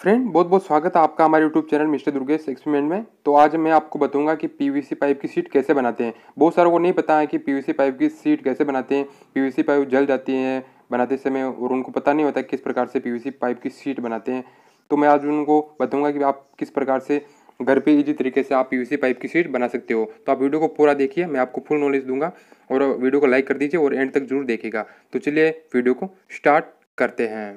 friend बहुत बहुत स्वागत है आपका हमारे YouTube channel mister Durgesh experiment में तो आज मैं आपको बताऊंगा कि पीवीसी पाइप की सीट कैसे बनाते हैं बहुत सारों को नहीं पता है कि पीवीसी पाइप की सीट कैसे बनाते हैं पीवीसी पाइप जल जाती है बनाते समय और उनको पता नहीं होता किस प्रकार से पी पाइप की सीट बनाते हैं तो मैं आज उनको बताऊँगा कि आप किस प्रकार से घर पर इजी तरीके से आप पी पाइप की सीट बना सकते हो तो आप वीडियो को पूरा देखिए मैं आपको फुल नॉलेज दूंगा और वीडियो को लाइक कर दीजिए और एंड तक जरूर देखेगा तो चलिए वीडियो को स्टार्ट करते हैं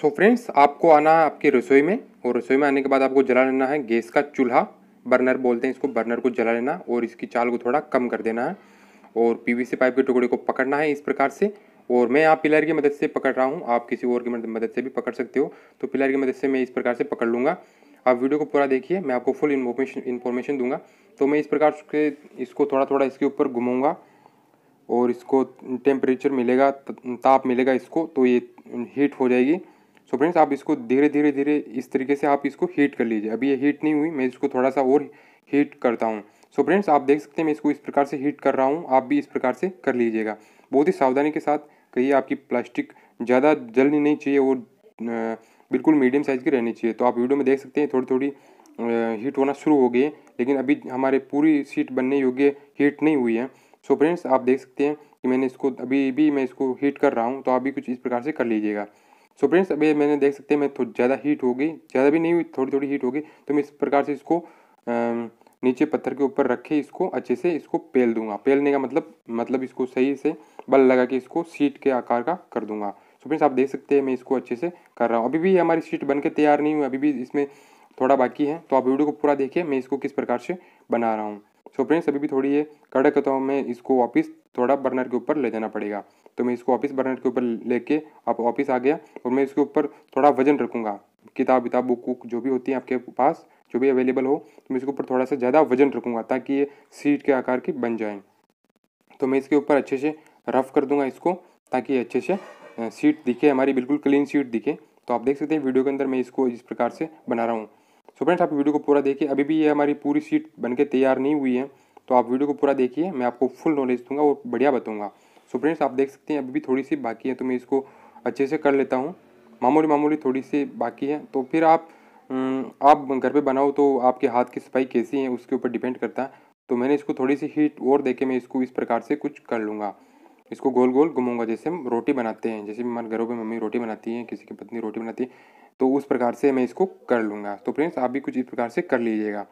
सो so फ्रेंड्स आपको आना है आपकी रसोई में और रसोई में आने के बाद आपको जला लेना है गैस का चूल्हा बर्नर बोलते हैं इसको बर्नर को जला लेना और इसकी चाल को थोड़ा कम कर देना है और पीवीसी पाइप के टुकड़े को पकड़ना है इस प्रकार से और मैं यहाँ पिलर की मदद से पकड़ रहा हूँ आप किसी और की मदद से भी पकड़ सकते हो तो पिलर की मदद से मैं इस प्रकार से पकड़ लूँगा आप वीडियो को पूरा देखिए मैं आपको फुल इन्फॉर्मेशन इन्फॉर्मेशन दूंगा तो मैं इस प्रकार से इसको थोड़ा थोड़ा इसके ऊपर घुमाऊँगा और इसको टेम्परेचर मिलेगा ताप मिलेगा इसको तो ये हीट हो जाएगी सो so फ्रेंड्स आप इसको धीरे धीरे धीरे इस तरीके से आप इसको हीट कर लीजिए अभी ये हीट नहीं हुई मैं इसको थोड़ा सा और हीट करता हूँ सो so फ्रेंड्स आप देख सकते हैं मैं इसको इस प्रकार से हीट कर रहा हूँ आप भी इस प्रकार से कर लीजिएगा बहुत ही सावधानी के साथ कहिए आपकी प्लास्टिक ज़्यादा जलनी नहीं चाहिए और बिल्कुल मीडियम साइज़ की रहनी चाहिए तो आप वीडियो में देख सकते हैं थोड़ी थोड़ी हीट होना शुरू हो गई है लेकिन अभी हमारे पूरी सीट बनने योग्य हीट नहीं हुई है सो so फ्रेंड्स आप देख सकते हैं कि मैंने इसको अभी भी मैं इसको हीट कर रहा हूँ तो आप भी कुछ इस प्रकार से कर लीजिएगा सो फ्रेंड्स अभी मैंने देख सकते हैं मैं थोड़ी ज़्यादा हीट हो गई ज़्यादा भी नहीं हुई थोड़ी थोड़ी हीट हो गई तो मैं इस प्रकार से इसको नीचे पत्थर के ऊपर रख के इसको अच्छे से इसको पेल दूंगा पेलने का मतलब मतलब इसको सही से बल लगा के इसको सीट के आकार का कर दूंगा सो फ्रेंड्स आप देख सकते हैं मैं इसको अच्छे से कर रहा हूँ अभी भी हमारी सीट बन के तैयार नहीं हुई अभी भी इसमें थोड़ा बाकी है तो आप वीडियो को पूरा देखिए मैं इसको किस प्रकार से बना रहा हूँ सो फ्रेंड्स अभी भी थोड़ी ये कड़क तो मैं इसको वापस थोड़ा बर्नर के ऊपर ले जाना पड़ेगा तो मैं इसको ऑफिस बर्नर के ऊपर लेके आप ऑफिस आ गया और मैं इसके ऊपर थोड़ा वजन रखूँगा किताब विताब बुक वुक जो भी होती है आपके पास जो भी अवेलेबल हो तो मैं इसके ऊपर थोड़ा सा ज़्यादा वजन रखूँगा ताकि ये सीट के आकार की बन जाएँ तो मैं इसके ऊपर अच्छे से रफ़ कर दूँगा इसको ताकि अच्छे से सीट दिखे हमारी बिल्कुल क्लीन सीट दिखे तो आप देख सकते हैं वीडियो के अंदर मैं इसको इस प्रकार से बना रहा हूँ सो तो फ्रेंड्स आप वीडियो को पूरा देखिए अभी भी ये हमारी पूरी सीट बनके तैयार नहीं हुई है तो आप वीडियो को पूरा देखिए मैं आपको फुल नॉलेज दूंगा और बढ़िया बताऊंगा सो फ्रेंड्स आप देख सकते हैं अभी भी थोड़ी सी बाकी है तो मैं इसको अच्छे से कर लेता हूँ मामूली मामूली थोड़ी सी बाकी है तो फिर आप आप घर पे बनाओ तो आपके हाथ की सफाई कैसी है उसके ऊपर डिपेंड करता है तो मैंने इसको थोड़ी सी हीट और देके के मैं इसको इस प्रकार से कुछ कर लूँगा इसको गोल गोल घुमाऊँगा जैसे हम रोटी बनाते हैं जैसे हमारे घरों में मम्मी रोटी बनाती है किसी की पत्नी रोटी बनाती है तो उस प्रकार से मैं इसको कर लूँगा तो फ्रेंड्स आप भी कुछ इस प्रकार से कर लीजिएगा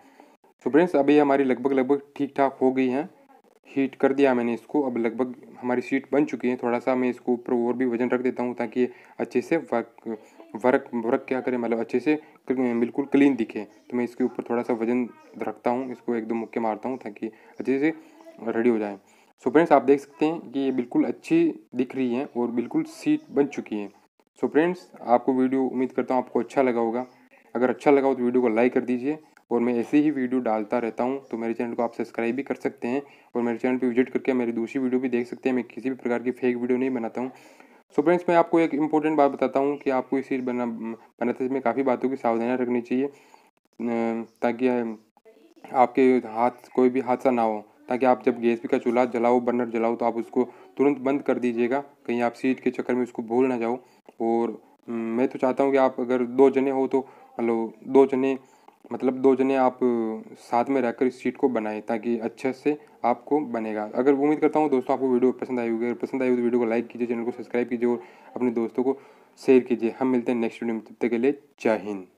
तो फ्रेंड्स अभी हमारी लगभग लगभग ठीक ठाक हो गई हैं हीट कर दिया मैंने इसको अब लगभग हमारी सीट बन चुकी है थोड़ा सा मैं इसको ऊपर और भी वजन रख देता हूँ ताकि अच्छे से वर्क वर्क वर्क क्या करें मतलब अच्छे से बिल्कुल क्लीन दिखे तो मैं इसके ऊपर थोड़ा सा वजन रखता हूँ इसको एक दो मुक्के मारता हूँ ताकि अच्छे से रेडी हो जाए सो फ्रेंड्स आप देख सकते हैं कि ये बिल्कुल अच्छी दिख रही है और बिल्कुल सीट बन चुकी है सो फ्रेंड्स आपको वीडियो उम्मीद करता हूँ आपको अच्छा लगा होगा अगर अच्छा लगा हो तो वीडियो को लाइक कर दीजिए और मैं ऐसे ही वीडियो डालता रहता हूँ तो मेरे चैनल को आप सब्सक्राइब भी कर सकते हैं और मेरे चैनल पर विजिट करके मेरी दूसरी वीडियो भी देख सकते हैं मैं किसी भी प्रकार की फेक वीडियो नहीं बनाता हूँ सो so फ्रेंड्स मैं आपको एक इम्पोर्टेंट बात बताता हूँ कि आपको इसी बना बनाते समय काफ़ी बातों की सावधानियाँ रखनी चाहिए ताकि आपके हाथ कोई भी हादसा ना हो ताकि आप जब गैस का चूल्हा जलाओ बर्नर जलाओ तो आप उसको तुरंत बंद कर दीजिएगा कहीं आप सीट के चक्कर में उसको भूल ना जाओ और मैं तो चाहता हूँ कि आप अगर दो जने हो तो मतलब दो जने मतलब दो जने आप साथ में रहकर इस शीट को बनाएं ताकि अच्छे से आपको बनेगा अगर उम्मीद करता हूँ दोस्तों आपको वीडियो पसंद आई होगी अगर पसंद आई हो तो वीडियो को लाइक कीजिए चैनल को सब्सक्राइब कीजिए और अपने दोस्तों को शेयर कीजिए हम मिलते हैं नेक्स्ट वीडियो में तब तक के लिए जय हिंद